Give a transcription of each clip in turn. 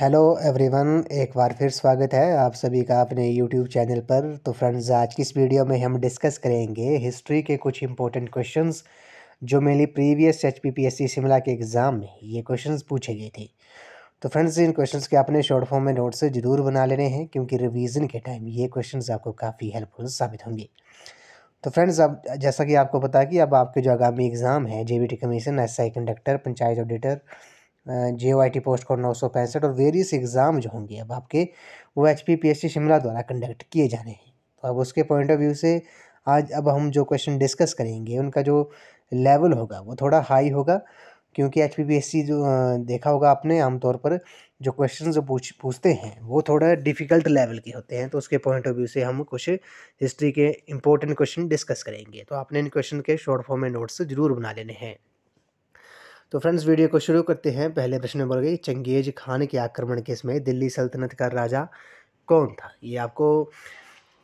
hello everyone एक बार फिर स्वागत है आप सभी का अपने यूट्यूब चैनल पर तो फ्रेंड्स आज की इस वीडियो में हम डिस्कस करेंगे हिस्ट्री के कुछ इंपॉर्टेंट क्वेश्चंस जो mainly previous H P P S C Shimla के एग्ज़ाम में ये क्वेश्चंस पूछे गए थे तो फ्रेंड्स इन क्वेश्चंस के आपने शॉर्ट फॉर्म में नोट्स ज़रूर बना लेने हैं क्योंकि रिविज़न के टाइम ये क्वेश्चन आपको काफ़ी हेल्पफुल साबित होंगे तो फ्रेंड्स अब जैसा कि आपको पता कि अब आपके जो आगामी एग्ज़ाम है J B T commission S I conductor panchayat auditor J Y T post code नौ सौ पैंसठ और वेरियस एग्ज़ाम जो होंगे अब आपके वो H P P S C Shimla द्वारा कंडक्ट किए जाने हैं तो अब उसके पॉइंट ऑफ व्यू से आज अब हम जो क्वेश्चन डिस्कस करेंगे उनका जो लेवल होगा वो थोड़ा हाई होगा क्योंकि एच पी जो देखा होगा आपने आमतौर पर जो क्वेश्चन जो पूछ पूछते हैं वो थोड़ा डिफ़िकल्ट लेवल के होते हैं तो उसके पॉइंट ऑफ व्यू से हम कुछ हिस्ट्री के इंपॉर्टेंट क्वेश्चन डिस्कस करेंगे तो आपने इन क्वेश्चन के शॉर्ट फॉर्म में नोट्स ज़रूर बना लेने हैं तो फ्रेंड्स वीडियो को शुरू करते हैं पहले प्रश्न बोल गई चंगेज खान के आक्रमण केस में दिल्ली सल्तनत का राजा कौन था ये आपको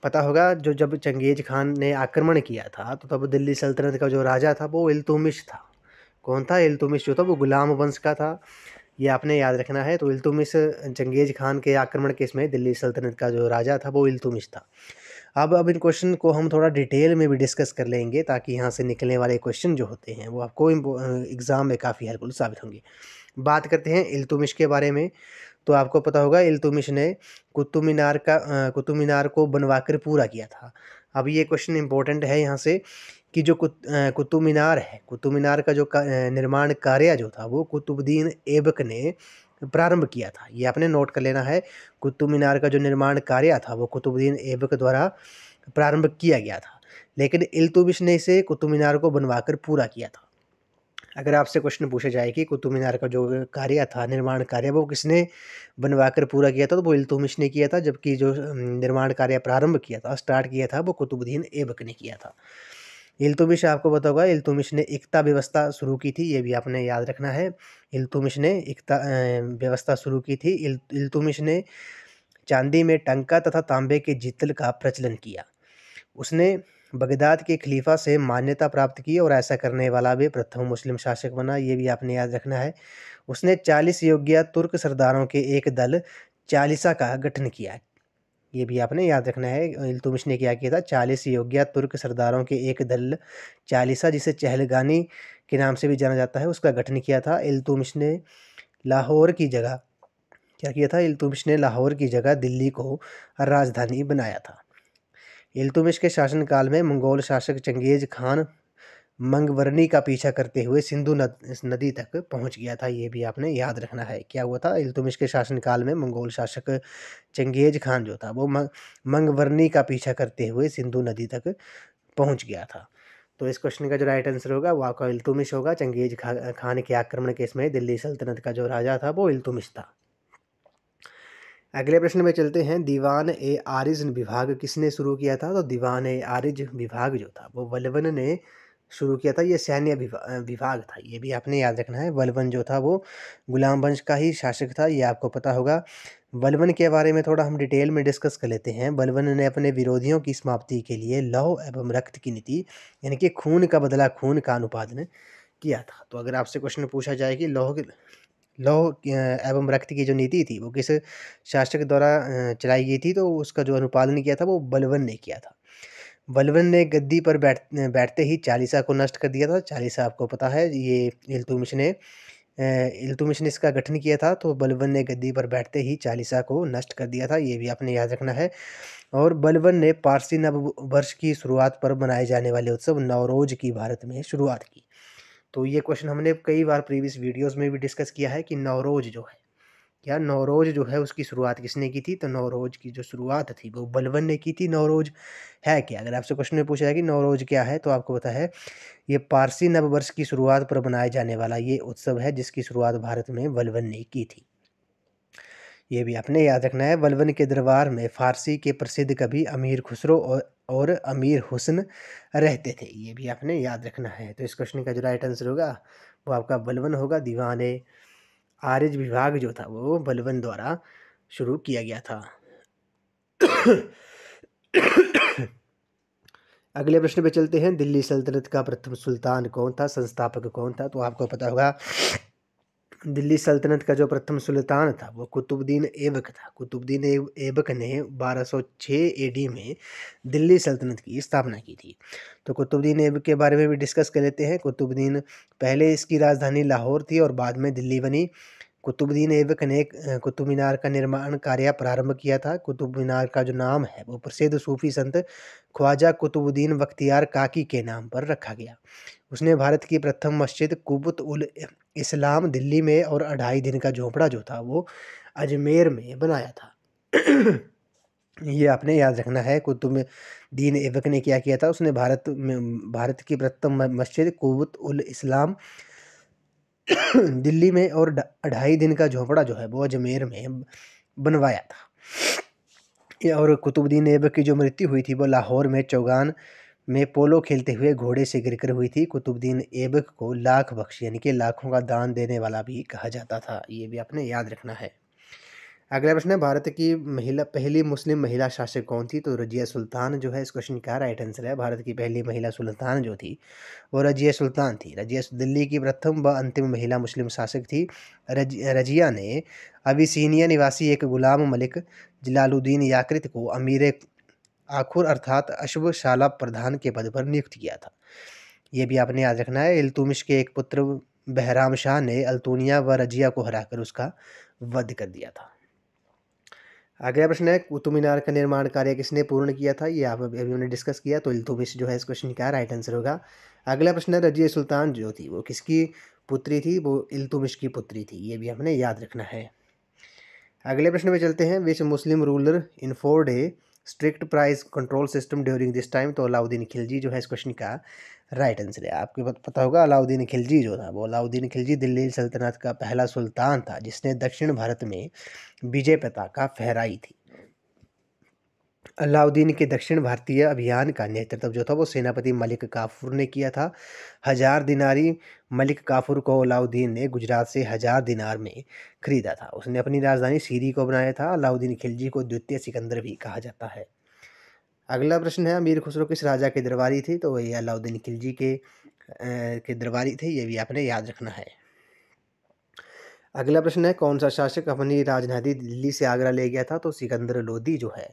पता होगा जो जब चंगेज खान ने आक्रमण किया था तो तब दिल्ली सल्तनत का जो राजा था वो इल्तुमिश था कौन था इल्तुमिश जो था वो गुलाम वंश का था ये आपने याद रखना है तो इल्तुमिश चंगेज खान के आक्रमण के समय दिल्ली सल्तनत का जो राजा था वो इल्तुमिश था अब अब इन क्वेश्चन को हम थोड़ा डिटेल में भी डिस्कस कर लेंगे ताकि यहाँ से निकलने वाले क्वेश्चन जो होते हैं वो आपको एग्ज़ाम में काफ़ी हेल्पफुल साबित होंगे बात करते हैं इल्तुमिश के बारे में तो आपको पता होगा इल्तुमिश ने कुतुब मीनार का कुतुब मीनार को बनवाकर पूरा किया था अब ये क्वेश्चन इंपॉर्टेंट है यहाँ से कि जो कुतुब मीनार है कुतुब मीनार का जो निर्माण कार्य जो था वो कुतुबुद्दीन ऐबक ने प्रारंभ किया था ये आपने नोट कर लेना है कुतुब मीनार का जो निर्माण कार्य था वो कुतुबुद्दीन ऐबक द्वारा प्रारंभ किया गया था लेकिन इल्तुबिश ने इसे कुतुब मीनार को बनवाकर पूरा किया था अगर आपसे क्वेश्चन पूछा जाए कि कुतुब मीनार का जो कार्य था निर्माण कार्य वो किसने बनवा कर पूरा किया था तो वो इल्तुमिश ने किया था जबकि जो निर्माण कार्य प्रारंभ किया था स्टार्ट किया था वो कुतुबुद्दीन ऐबक ने किया था इल्तुमिश आपको बताऊंगा इल्तुमिश ने एकता व्यवस्था शुरू की थी ये भी आपने याद रखना है इल्तुमिश ने एकता व्यवस्था शुरू की थी इल, इल्तुमिश ने चांदी में टंका तथा तांबे के जितल का प्रचलन किया उसने बगदाद के खलीफा से मान्यता प्राप्त की और ऐसा करने वाला भी प्रथम मुस्लिम शासक बना ये भी आपने याद रखना है उसने चालीस योग्य तुर्क सरदारों के एक दल चालीसा का गठन किया ये भी आपने याद रखना है इल्तुमिश ने क्या किया था चालीस योग्या तुर्क सरदारों के एक दल चालीसा जिसे चहलगानी के नाम से भी जाना जाता है उसका गठन किया था इल्तुमिश ने लाहौर की जगह क्या किया था इल्तुमिश ने लाहौर की जगह दिल्ली को राजधानी बनाया था इल्तुमिश के शासनकाल में मंगोल शासक चंगेज़ खान मंगवरनी का पीछा करते हुए सिंधु नदी तक पहुंच गया था ये भी आपने याद रखना है क्या हुआ था इल्तुमिश के शासनकाल में मंगोल शासक चंगेज खान जो था वो मंगवरनी का पीछा करते हुए सिंधु नदी तक पहुंच गया था तो इस क्वेश्चन का जो राइट आंसर होगा वो आपका इल्तुमिश होगा चंगेज खा, खान के आक्रमण केस में दिल्ली सल्तनत का जो राजा था वो इल्तुमिश था अगले प्रश्न में चलते हैं दीवान ए आरिज विभाग किसने शुरू किया था तो दीवान ए आरिज विभाग जो था वो वलवन ने शुरू किया था ये सैन्य विभाग था ये भी आपने याद रखना है बलवन जो था वो गुलाम वंश का ही शासक था ये आपको पता होगा बलवन के बारे में थोड़ा हम डिटेल में डिस्कस कर लेते हैं बलवन ने अपने विरोधियों की समाप्ति के लिए लौ एवं रक्त की नीति यानी कि खून का बदला खून का अनुपादन किया था तो अगर आपसे क्वेश्चन पूछा जाए कि लौह लौह एवं रक्त की जो नीति थी वो किस शासक द्वारा चलाई गई थी तो उसका जो अनुपालन किया था वो बलवन ने किया था बलवन ने गद्दी पर बैठ बैठते ही चालीसा को नष्ट कर दिया था चालीसा आपको पता है ये इल्तुमिश ने इल्तुमिश ने इसका गठन किया था तो बलवन ने गद्दी पर बैठते ही चालीसा को नष्ट कर दिया था ये भी आपने याद रखना है और बलवन ने पारसी नव वर्ष की शुरुआत पर मनाए जाने वाले उत्सव नवरोज की भारत में शुरुआत की तो ये क्वेश्चन हमने कई बार प्रीवियस वीडियोज़ में भी डिस्कस किया है कि नवरोज जो है क्या नवरोज जो है उसकी शुरुआत किसने की थी तो नवरोज की जो शुरुआत थी वो बलवन ने की थी नवरोज है क्या अगर आपसे क्वेश्चन में पूछा जाए कि नवरोज क्या है तो आपको पता है ये पारसी नववर्ष की शुरुआत पर मनाया जाने वाला ये उत्सव है जिसकी शुरुआत भारत में बलवन ने की थी ये भी आपने याद रखना है बलवन के दरबार में फारसी के प्रसिद्ध कभी अमीर खुसरो और और अमीर हुसन रहते थे ये भी आपने याद रखना है तो इस क्वेश्चन का जो राइट आंसर होगा वो आपका बलवन होगा दीवाने आर्य विभाग जो था वो बलवन द्वारा शुरू किया गया था अगले प्रश्न पे चलते हैं दिल्ली सल्तनत का प्रथम सुल्तान कौन था संस्थापक कौन था तो आपको पता होगा दिल्ली सल्तनत का जो प्रथम सुल्तान था वो कुतुबुद्दीन ऐबक था कुतुबुद्दीन ऐबक ने 1206 एडी में दिल्ली सल्तनत की स्थापना की थी तो कुतुबुद्दीन ऐबक के बारे में भी डिस्कस कर लेते हैं कुतुबुद्दीन पहले इसकी राजधानी लाहौर थी और बाद में दिल्ली बनी कुतुबुद्दीन ऐबक ने कुतुब मीनार का निर्माण कार्य प्रारंभ किया था कुतुब मीनार का जो नाम है वो प्रसिद्ध सूफी संत ख्वाजा कुतुबुद्दीन बख्तियार काकी के नाम पर रखा गया उसने भारत की प्रथम मस्जिद कुबत उल इस्लाम दिल्ली में और अढ़ाई दिन का झोंपड़ा जो था वो अजमेर में बनाया था ये आपने याद रखना है कुतुब दीन ऐबक ने क्या किया था उसने भारत में भारत की प्रथम मस्जिद कुबुत उल इस्लाम दिल्ली में और अढ़ाई दिन का झोंपड़ा जो है वो अजमेर में बनवाया था और कुतुबुद्दीन ऐबक की जो मृत्यु हुई थी वो लाहौर में चौगान में पोलो खेलते हुए घोड़े से गिरकर हुई थी कुतुबुद्दीन ऐबक को लाख बख्श यानी कि लाखों का दान देने वाला भी कहा जाता था ये भी आपने याद रखना है अगला प्रश्न है भारत की महिला पहली मुस्लिम महिला शासक कौन थी तो रजिया सुल्तान जो है इस क्वेश्चन का राइट आंसर है भारत की पहली महिला सुल्तान जो थी वो रजिया सुल्तान थी रजिया दिल्ली की प्रथम व अंतिम महिला मुस्लिम शासक थी रज रजिया ने सीनिया निवासी एक गुलाम मलिक जलालुद्दीन याकृत को अमीर आखुर अर्थात अश्वशाला प्रधान के पद पर नियुक्त किया था ये भी आपने याद रखना है इल्तुमिश के एक पुत्र बहराम शाह ने अल्तूनिया व रजिया को हराकर उसका वध कर दिया था अगला प्रश्न है कुतुब मीनार का निर्माण कार्य किसने पूर्ण किया था ये आप अभी हमने डिस्कस किया तो इल्तुमिश जो है इस क्वेश्चन का राइट आंसर होगा अगला प्रश्न है रजिया सुल्तान जो थी वो किसकी पुत्री थी वो इल्तुमिश की पुत्री थी ये भी हमने याद रखना है अगले प्रश्न में चलते हैं which Muslim ruler enforced strict price control system during this time तो अलाउद्दीन खिलजी जो है इस क्वेश्चन का राइट आंसर है आपको पता होगा अलाउद्दीन खिलजी जो था वो अलाउद्दीन खिलजी दिल्ली सल्तनत का पहला सुल्तान था जिसने दक्षिण भारत में विजय पता का फहराई थी अलाउद्दीन के दक्षिण भारतीय अभियान का नेतृत्व जो था वो सेनापति मलिक काफूर ने किया था हज़ार दिनारी मलिक काफूर को अलाउद्दीन ने गुजरात से हज़ार दिनार में खरीदा था उसने अपनी राजधानी सीरी को बनाया था अलाउद्दीन खिलजी को द्वितीय सिकंदर भी कहा जाता है अगला प्रश्न है अमीर खुसरो किस राजा के दरबारी थे तो ये अलाउद्दीन खिलजी के के दरबारी थे ये भी आपने याद रखना है अगला प्रश्न है कौन सा शासक अपनी राजधानी दिल्ली से आगरा ले गया था तो सिकंदर लोधी जो है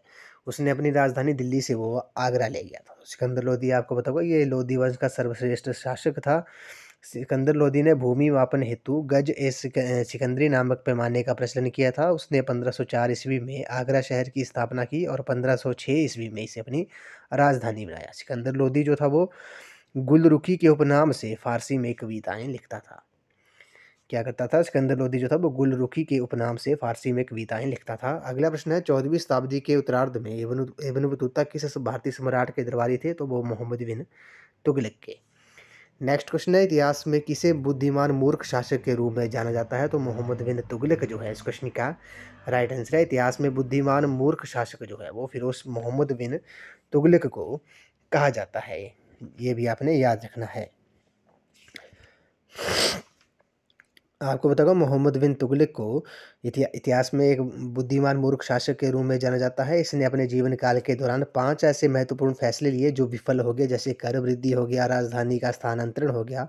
उसने अपनी राजधानी दिल्ली से वो आगरा ले गया था सिकंदर लोधी आपको बताऊंगा ये लोधी वंश का सर्वश्रेष्ठ शासक था सिकंदर लोधी ने भूमि मापन हेतु गज ए सिकंदरी नामक पैमाने का प्रचलन किया था उसने 1504 ईस्वी में आगरा शहर की स्थापना की और 1506 ईस्वी में इसे अपनी राजधानी बनाया सिकंदर लोधी जो था वो गुलरुखी के उपनाम से फारसी में कविताएं लिखता था क्या करता था सिकंदर लोधी जो था वो गुल रुखी के उपनाम से फारसी में कविताएं लिखता था अगला प्रश्न है चौदहवीं शताब्दी के उत्तरार्ध में एबन बतूता किस भारतीय सम्राट के दरबारी थे तो वो मोहम्मद बिन तुगलक के नेक्स्ट क्वेश्चन है इतिहास में किसे बुद्धिमान मूर्ख शासक के रूप में जाना जाता है तो मोहम्मद बिन तुगलक जो है इस क्वेश्चन का राइट आंसर है इतिहास में बुद्धिमान मूर्ख शासक जो है वो फिरोज मोहम्मद बिन तुगलक को कहा जाता है ये भी आपने याद रखना है आपको बताऊंगा मोहम्मद बिन तुगलिक को इतिहास में एक बुद्धिमान मूर्ख शासक के रूप में जाना जाता है इसने अपने जीवन काल के दौरान पांच ऐसे महत्वपूर्ण फैसले लिए जो विफल हो गए जैसे कर वृद्धि हो गया राजधानी का स्थानांतरण हो गया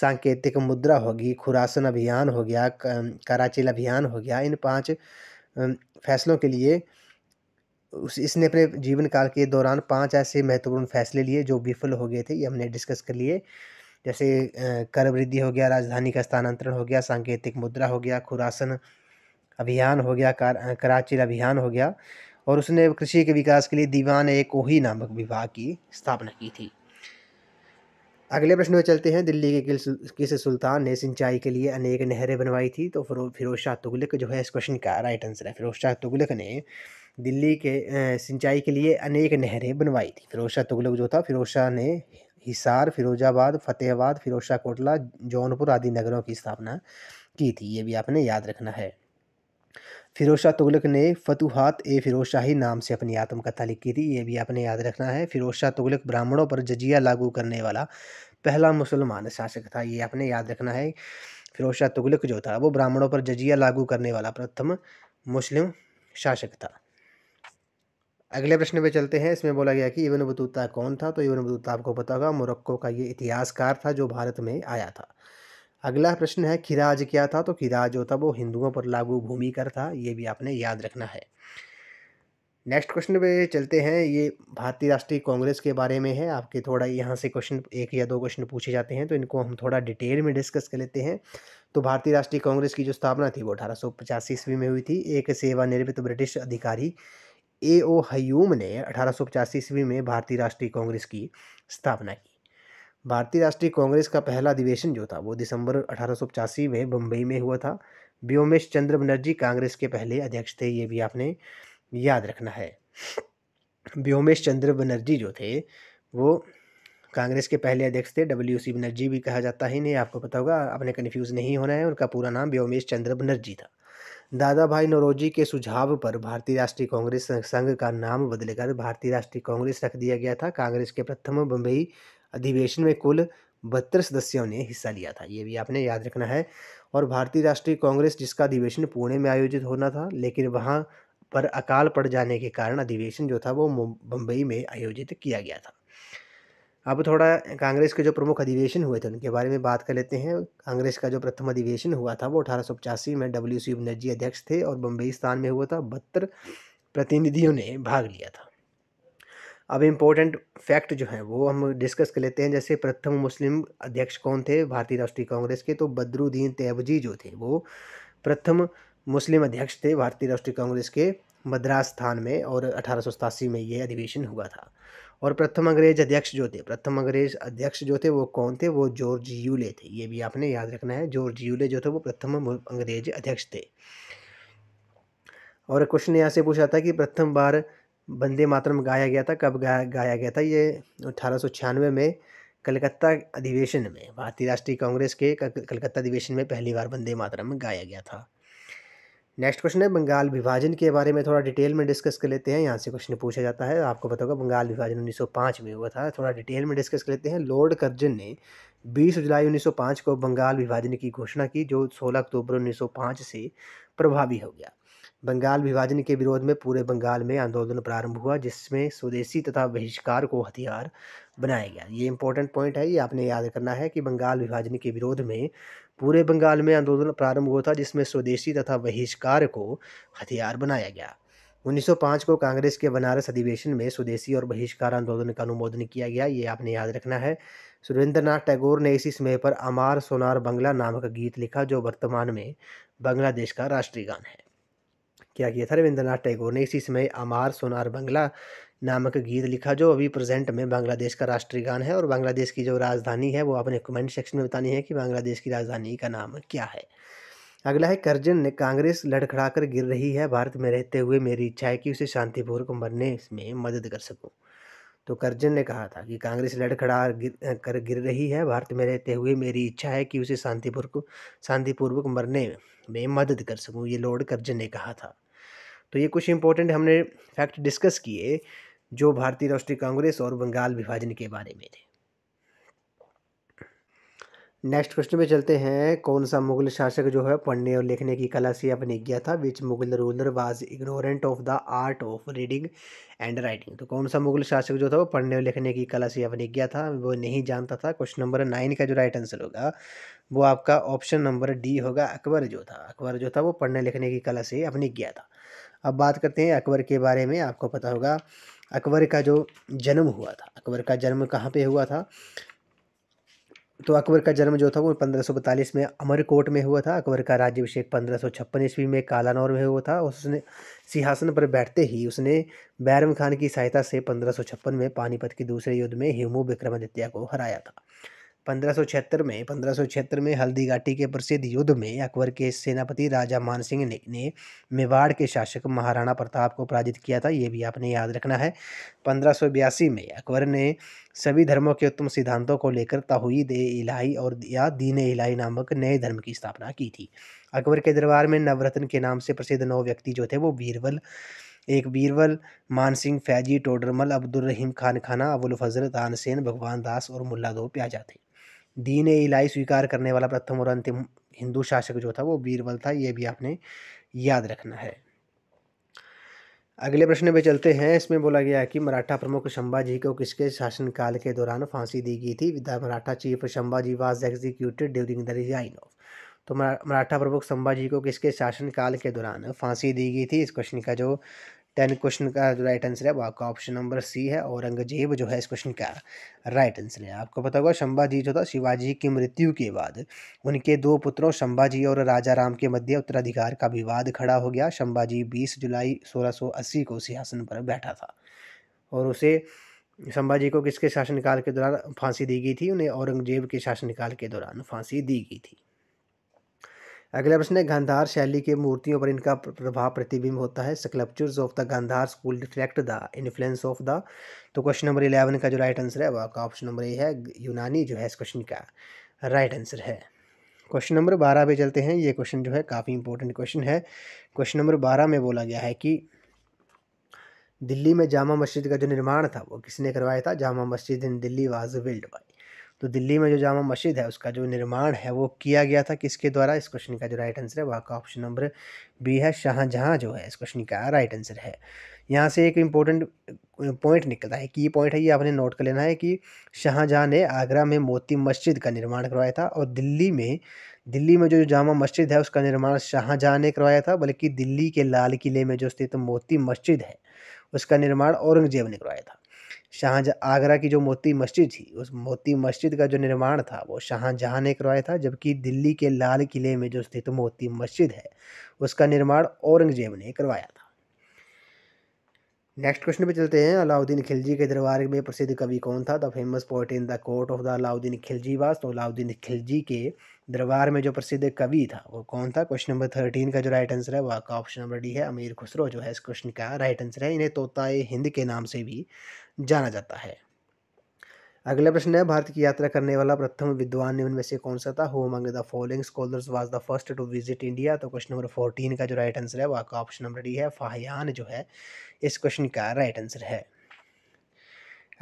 सांकेतिक मुद्रा होगी खुरासन अभियान हो गया कराचिल अभियान हो गया इन पाँच फैसलों के लिए उस इसने अपने जीवन काल के दौरान पांच ऐसे महत्वपूर्ण फैसले लिए जो विफल हो गए थे ये हमने डिस्कस कर लिए जैसे कर वृद्धि हो गया राजधानी का स्थानांतरण हो गया सांकेतिक मुद्रा हो गया खुरासन अभियान हो गया कराची अभियान हो गया और उसने कृषि के विकास के लिए दीवान ए कोही नामक विभाग की स्थापना की थी अगले प्रश्न में चलते हैं दिल्ली के किस सुल्तान ने सिंचाई के लिए अनेक नहरें बनवाई थी तो फिरोज शाह तुगलक जो है इस क्वेश्चन का राइट आंसर है फिरोज शाह तुगलक ने दिल्ली के सिंचाई के लिए अनेक नहरें बनवाई थी फिरोज शाह तुगलक जो था फिरोज शाह ने हिसार फिरोजाबाद फतेहाबाद फिरोज कोटला जौनपुर आदि नगरों की स्थापना की थी ये भी आपने याद रखना है फिरोज तुगलक ने फतुहात ए फिरोजशाही नाम से अपनी आत्मकथा लिखी थी ये भी आपने याद रखना है फिरोजशाह तुगलक ब्राह्मणों पर जजिया लागू करने वाला पहला मुसलमान शासक था ये आपने याद रखना है फिरोजशाह तुगलक जो था वो ब्राह्मणों पर जजिया लागू करने वाला प्रथम मुस्लिम शासक था अगले प्रश्न पे चलते हैं इसमें बोला गया कि इवन बतूता कौन था तो इवन बतूता आपको पता होगा मोरक्को का ये इतिहासकार था जो भारत में आया था अगला प्रश्न है खिराज क्या था तो खिराज जो था वो हिंदुओं पर लागू भूमि कर था ये भी आपने याद रखना है नेक्स्ट क्वेश्चन पे चलते हैं ये भारतीय राष्ट्रीय कांग्रेस के बारे में है आपके थोड़ा यहाँ से क्वेश्चन एक या दो क्वेश्चन पूछे जाते हैं तो इनको हम थोड़ा डिटेल में डिस्कस कर लेते हैं तो भारतीय राष्ट्रीय कांग्रेस की जो स्थापना थी वो अठारह ईस्वी में हुई थी एक सेवानिवृत्त ब्रिटिश अधिकारी ए ओ हयूम ने अठारह ईस्वी में भारतीय राष्ट्रीय कांग्रेस की स्थापना की भारतीय राष्ट्रीय कांग्रेस का पहला अधिवेशन जो था वो दिसंबर अठारह में बम्बई में हुआ था व्योमेश चंद्र बनर्जी कांग्रेस के पहले अध्यक्ष थे ये भी आपने याद रखना है व्योमेश चंद्र बनर्जी जो थे वो कांग्रेस के पहले अध्यक्ष थे डब्ल्यू सी बनर्जी भी कहा जाता है इन्हें आपको पता होगा आपने कन्फ्यूज़ नहीं होना है उनका पूरा नाम व्योमेश चंद्र बनर्जी था दादा भाई नौरोजी के सुझाव पर भारतीय राष्ट्रीय कांग्रेस संघ का नाम बदलकर भारतीय राष्ट्रीय कांग्रेस रख दिया गया था कांग्रेस के प्रथम बम्बई अधिवेशन में कुल बहत्तर सदस्यों ने हिस्सा लिया था ये भी आपने याद रखना है और भारतीय राष्ट्रीय कांग्रेस जिसका अधिवेशन पुणे में आयोजित होना था लेकिन वहाँ पर अकाल पड़ जाने के कारण अधिवेशन जो था वो बम्बई में आयोजित किया गया था अब थोड़ा कांग्रेस के जो प्रमुख अधिवेशन हुए थे उनके बारे में बात कर लेते हैं कांग्रेस का जो प्रथम अधिवेशन हुआ था वो अठारह में डब्ल्यू सी बनर्जी अध्यक्ष थे और बम्बई स्थान में हुआ था बहत्तर प्रतिनिधियों ने भाग लिया था अब इम्पोर्टेंट फैक्ट जो है वो हम डिस्कस कर लेते हैं जैसे प्रथम मुस्लिम अध्यक्ष कौन थे भारतीय राष्ट्रीय कांग्रेस के तो बद्रुद्दीन तैबजी जो थे वो प्रथम मुस्लिम अध्यक्ष थे भारतीय राष्ट्रीय कांग्रेस के मद्रास स्थान में और अठारह में ये अधिवेशन हुआ था और प्रथम अंग्रेज अध्यक्ष जो थे प्रथम अंग्रेज अध्यक्ष जो थे वो कौन थे वो जॉर्ज यूले थे ये भी आपने याद रखना है जॉर्ज यूले जो थे वो प्रथम अंग्रेज अध्यक्ष थे और क्वेश्चन यहाँ से पूछा था कि प्रथम बार वंदे मातरम गाया गया था कब गाया गाया गया था ये अठारह में कलकत्ता अधिवेशन में भारतीय राष्ट्रीय कांग्रेस के कलकत्ता अधिवेशन में पहली बार वंदे मातरम गाया गया था नेक्स्ट क्वेश्चन है बंगाल विभाजन के बारे में थोड़ा डिटेल में डिस्कस कर लेते हैं यहाँ से क्वेश्चन पूछा जाता है आपको बताओगे बंगाल विभाजन 1905 में हुआ था थोड़ा डिटेल में डिस्कस कर लेते हैं लॉर्ड कर्जन ने 20 जुलाई 1905 को बंगाल विभाजन की घोषणा की जो 16 अक्टूबर 1905 से प्रभावी हो गया बंगाल विभाजन के विरोध में पूरे बंगाल में आंदोलन प्रारंभ हुआ जिसमें स्वदेशी तथा बहिष्कार को हथियार बनाया गया ये इंपॉर्टेंट पॉइंट है ये आपने याद करना है कि बंगाल विभाजन के विरोध में पूरे बंगाल में आंदोलन प्रारंभ हुआ था जिसमें स्वदेशी तथा बहिष्कार को हथियार बनाया गया 1905 को कांग्रेस के बनारस अधिवेशन में स्वदेशी और बहिष्कार आंदोलन का अनुमोदन किया गया ये आपने याद रखना है सुरेंद्रनाथ टैगोर ने इसी समय पर अमार सोनार बंगला नामक गीत लिखा जो वर्तमान में बांग्लादेश का राष्ट्रीय गान है क्या किया था रविंद्र नाथ टैगोर ने इसी समय अमार सोनार बंगला नामक गीत लिखा जो अभी प्रेजेंट में बांग्लादेश का राष्ट्रीय गान है और बांग्लादेश की जो राजधानी है वो आपने कमेंट सेक्शन में बतानी है कि बांग्लादेश की राजधानी का नाम क्या है अगला है करजन ने कांग्रेस लड़खड़ाकर गिर रही है भारत में रहते हुए मेरी इच्छा है कि उसे शांतिपूर्वक मरने में मदद कर सकूँ तो करजन ने कहा था कि कांग्रेस लड़खड़ा गिर कर गिर रही है भारत में रहते हुए मेरी इच्छा है कि उसे शांतिपूर्वक शांतिपूर्वक मरने में मदद कर सकूं ये लॉर्ड करजन ने कहा था तो ये कुछ इंपॉर्टेंट हमने फैक्ट डिस्कस किए जो भारतीय राष्ट्रीय कांग्रेस और बंगाल विभाजन के बारे में थे नेक्स्ट क्वेश्चन में चलते हैं कौन सा मुगल शासक जो है पढ़ने और लिखने की कला से अपने गया था which Mughal ruler was ignorant of the art of reading and writing तो कौन सा मुगल शासक जो था वो पढ़ने और लिखने की कला से अपने गया था वो नहीं जानता था क्वेश्चन नंबर नाइन का जो राइट आंसर होगा वो आपका ऑप्शन नंबर डी होगा अकबर जो था अकबर जो था वो पढ़ने लिखने की कला से अपने गया था अब बात करते हैं अकबर के बारे में आपको पता होगा अकबर का जो जन्म हुआ था अकबर का जन्म कहाँ पे हुआ था तो अकबर का जन्म जो था वो पंद्रह में अमरकोट में हुआ था अकबर का राज्यभिषेक पंद्रह सौ छप्पन ईस्वी में कालानौर में हुआ था उसने सिंहासन पर बैठते ही उसने बैरम खान की सहायता से पंद्रह में पानीपत के दूसरे युद्ध में हेमू विक्रमादित्य को हराया था पंद्रह में पंद्रह में हल्दी के प्रसिद्ध युद्ध में अकबर के सेनापति राजा मानसिंह ने, ने मेवाड़ के शासक महाराणा प्रताप को पराजित किया था ये भी आपने याद रखना है पंद्रह में अकबर ने सभी धर्मों के उत्तम सिद्धांतों को लेकर ताहुद इलाही और या दीन इलाही नामक नए धर्म की स्थापना की थी अकबर के दरबार में नवरत्न के नाम से प्रसिद्ध नौ व्यक्ति जो थे वो बीरबल एक बीरबल मानसिंह फैजी टोडरमल अब्दुलरहीम खान खाना अबुल फजल तानसेन भगवान दास और मुल्ला दो प्याजा थे दीन इलाही स्वीकार करने वाला प्रथम और अंतिम हिंदू शासक जो था वो बीरबल था ये भी आपने याद रखना है अगले प्रश्न पे चलते हैं इसमें बोला गया कि मराठा प्रमुख शंभाजी को किसके शासनकाल के दौरान फांसी दी गई थी which Maratha chief Shambhaji was executed during the reign of तो मराठा प्रमुख संभाजी को किसके शासनकाल के दौरान फांसी दी गई थी इस क्वेश्चन का जो टेन क्वेश्चन का जो राइट आंसर है वो आपका ऑप्शन नंबर सी है औरंगजेब जो है इस क्वेश्चन का राइट आंसर है आपको पता होगा शंभाजी जो था शिवाजी की मृत्यु के बाद उनके दो पुत्रों शंभाजी और राजा राम के मध्य उत्तराधिकार का विवाद खड़ा हो गया शंभाजी बीस जुलाई 1680 को सिंहासन पर बैठा था और उसे संभाजी को किसके शासनकाल के दौरान फांसी दी गई थी उन्हें औरंगजेब के शासनकाल के दौरान फांसी दी गई थी अगला प्रश्न है गांधार शैली के मूर्तियों पर इनका प्रभाव प्रतिबिंब होता है sculptures of the Gandhara school reflect the influence of the तो क्वेश्चन नंबर इलेवन का जो राइट आंसर है वह का ऑप्शन नंबर ए है यूनानी जो है इस क्वेश्चन का राइट आंसर है क्वेश्चन नंबर बारह पे चलते हैं ये क्वेश्चन जो है काफ़ी इंपॉर्टेंट क्वेश्चन है क्वेश्चन नंबर बारह में बोला गया है कि दिल्ली में जामा मस्जिद का जो निर्माण था वो किसने करवाया था Jama Masjid in Delhi was built by तो दिल्ली में जो जामा मस्जिद है उसका जो निर्माण है वो किया गया था किसके द्वारा इस क्वेश्चन का जो राइट आंसर है वहाँ का ऑप्शन नंबर बी है शाहजहाँ जो है इस क्वेश्चन का राइट आंसर है यहाँ से एक इम्पोर्टेंट पॉइंट निकलता है की पॉइंट है ये आपने नोट कर लेना है कि शाहजहाँ ने आगरा में मोती मस्जिद का निर्माण करवाया था और दिल्ली में दिल्ली में जो जामा मस्जिद है उसका निर्माण शाहजहाँ ने करवाया था बल्कि दिल्ली के लाल किले में जो स्थित मोती मस्जिद है उसका निर्माण औरंगजेब ने करवाया था शाहजहाँ आगरा की जो मोती मस्जिद थी उस मोती मस्जिद का जो निर्माण था वो शाहजहाँ ने करवाया था जबकि दिल्ली के लाल किले में जो स्थित मोती मस्जिद है उसका निर्माण औरंगजेब ने करवाया था नेक्स्ट क्वेश्चन पे चलते हैं अलाउद्दीन खिलजी के दरबार में प्रसिद्ध कवि कौन था the famous poet in the court of the Alauddin Khilji was तो अलाउद्दीन खिलजी के दरबार में जो प्रसिद्ध कवि था वो कौन था क्वेश्चन नंबर थर्टीन का जो राइट आंसर है वह आपका ऑप्शन नंबर डी है अमीर खुसरो जो है इस क्वेश्चन का राइट आंसर है इन्हें तोता हिंद के नाम से भी जाना जाता है अगला प्रश्न है भारत की यात्रा करने वाला प्रथम विद्वान निम्न में से कौन सा था who among the following scholars was the first to visit India तो क्वेश्चन नंबर फोर्टीन का जो राइट आंसर है वो आपका ऑप्शन नंबर डी है फाहयान जो है इस क्वेश्चन का राइट आंसर है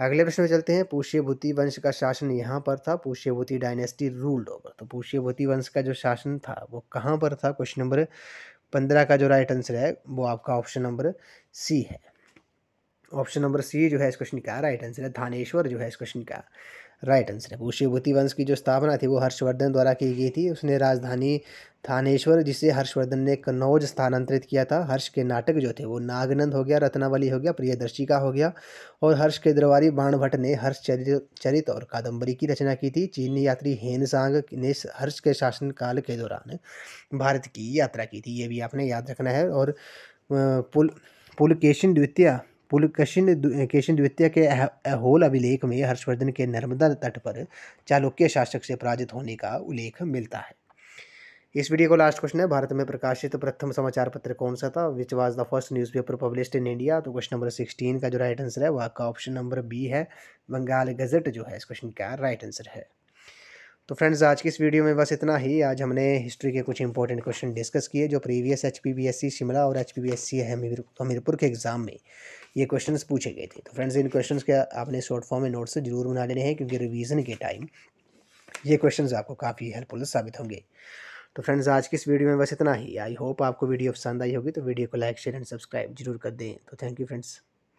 अगले प्रश्न में चलते हैं पुष्यभूति वंश का शासन यहाँ पर था पुष्यभूति डायनेस्टी रूल्ड ओवर तो पुष्यभूति वंश का जो शासन था वो कहाँ पर था क्वेश्चन नंबर पंद्रह का जो राइट आंसर है वो आपका ऑप्शन नंबर सी है ऑप्शन नंबर सी जो है इस क्वेश्चन का राइट आंसर है थानेश्वर जो है इस क्वेश्चन का राइट आंसर है पुष्यभूति वंश की जो स्थापना थी वो हर्षवर्धन द्वारा की गई थी उसने राजधानी थानेश्वर जिसे हर्षवर्धन ने कन्नौज स्थानांतरित किया था हर्ष के नाटक जो थे वो नागनंद हो गया रत्नावली हो गया प्रियदर्शिका हो गया और हर्ष के दरबारी बाणभट्ट ने हर्ष चरित और कादम्बरी की रचना की थी चीनी यात्री हेनसांग ने हर्ष के शासनकाल के दौरान भारत की यात्रा की थी ये भी आपने याद रखना है और पुल पुलकेशन द्वितीय पुलकशिन केशिन द्वितीय के अहोल अभिलेख में हर्षवर्धन के नर्मदा तट पर चालुक्य शासक से पराजित होने का उल्लेख मिलता है इस वीडियो को लास्ट क्वेश्चन है भारत में प्रकाशित प्रथम समाचार पत्र कौन सा था which was the first newspaper published in India तो क्वेश्चन नंबर सिक्सटीन का जो राइट आंसर है वह का ऑप्शन नंबर बी है बंगाल गजट जो है इस क्वेश्चन का राइट आंसर है तो फ्रेंड्स आज की इस वीडियो में बस इतना ही आज हमने हिस्ट्री के कुछ इंपॉर्टेंट क्वेश्चन डिस्कस किए जो प्रीवियस एच शिमला और एच पी हमीरपुर के एग्ज़ाम में ये क्वेश्चन पूछे गए थे तो फ्रेंड्स इन क्वेश्चन के आपने शॉर्ट फॉर्म में नोट से जरूर बना लेने हैं क्योंकि रिविज़न के टाइम ये क्वेश्चन आपको काफ़ी हेल्पफुल साबित होंगे तो फ्रेंड्स आज की इस वीडियो में बस इतना ही आई होप आपको वीडियो पसंद आई होगी तो वीडियो को लाइक शेयर एंड सब्सक्राइब जरूर कर दें तो थैंक यू फ्रेंड्स